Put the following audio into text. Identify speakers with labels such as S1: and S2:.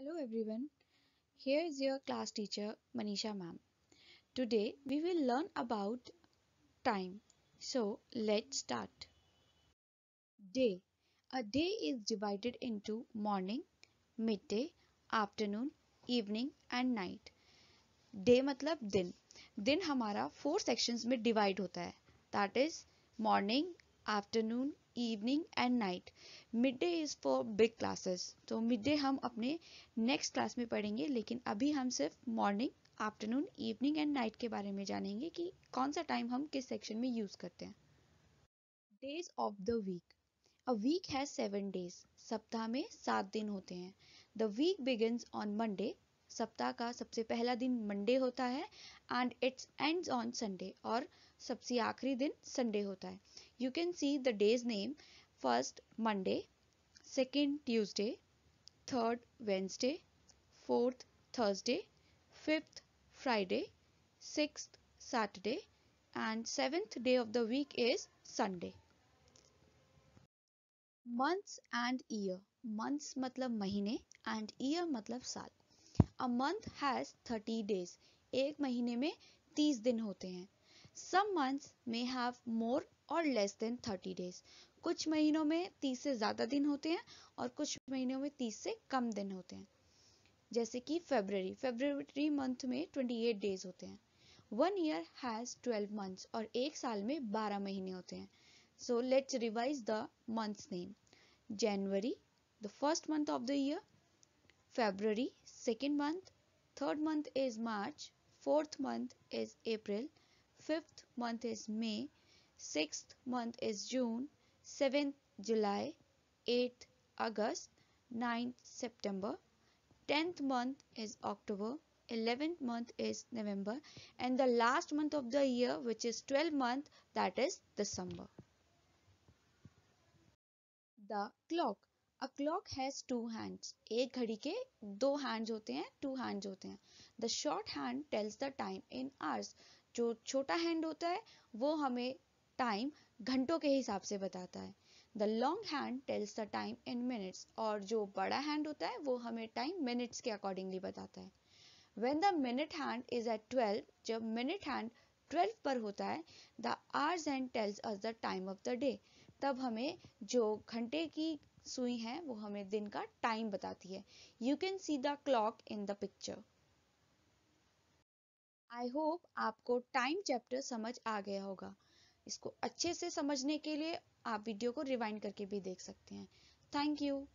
S1: Hello everyone, here is your class teacher Manisha ma'am. Today we will learn about time. So let's start. Day. A day is divided into morning, midday, afternoon, evening and night. Day मतलब दिन दिन हमारा four sections में divide होता है That is morning, afternoon, evening and night mid day is for big classes तो mid day हम अपने नेक्स्ट क्लास में पढ़ेंगे लेकिन अभी हम सिर्फ morning afternoon evening and night के बारे में जानेंगे कि कौन सा टाइम हम किस सेक्शन में यूज़ करते हैं days of the week a week has seven days सप्ताह में सात दिन होते हैं the week begins on Monday सप्ताह का सबसे पहला दिन मंडे होता है and it's ends on Sunday और सबसे आखिरी दिन संडे होता है you can see the days name first Monday second Tuesday third Wednesday fourth Thursday fifth Friday six Saturday and seventh day of the week is Sunday months and year months मतलब महीने and year मतलब साल a month has thirty days एक महीने में तीस दिन होते हैं सम मंथ्स में हैव मोर और लेस देन थर्टी डेज कुछ महीनों में तीस से ज़्यादा दिन होते हैं और कुछ महीनों में तीस से कम दिन होते हैं जैसे कि फेबररी फेबररी मंथ में ट्वेंटी एट डेज होते हैं one year has twelve months और एक साल में बारह महीने होते हैं so let's revise the months name January the first month of the year February second month, third month is March, fourth month is April, fifth month is May, sixth month is June, seventh July, eighth August, ninth September, tenth month is October, 11th month is November and the last month of the year which is 12 month that is December. The clock. A clock has two hands एक घड़ी के दो hands होते हैं to hands होते हैं the short hand tells the time in hours जो छोटा हैंड होता है वो हमें टाइम घंटों के हिसाब से बताता है the long hand tells the time in minutes और जो बड़ा हैंड होता है वो हमें टाइम मिनट्स के अकॉर्डिंगली बताता है when the minute hand is at twelve जब मिनट हैंड ट्वेल्व पर होता है the hours hand tells us the time of the day तब हमें जो घंटे की सुई है वो हमें दिन का टाइम बताती है you can see the clock in the picture I hope आपको टाइम चैप्टर समझ आ गया होगा इसको अच्छे से समझने के लिए आप वीडियो को रिवाइंड करके भी देख सकते हैं थैंक यू